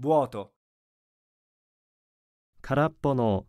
vuoto 空っぽの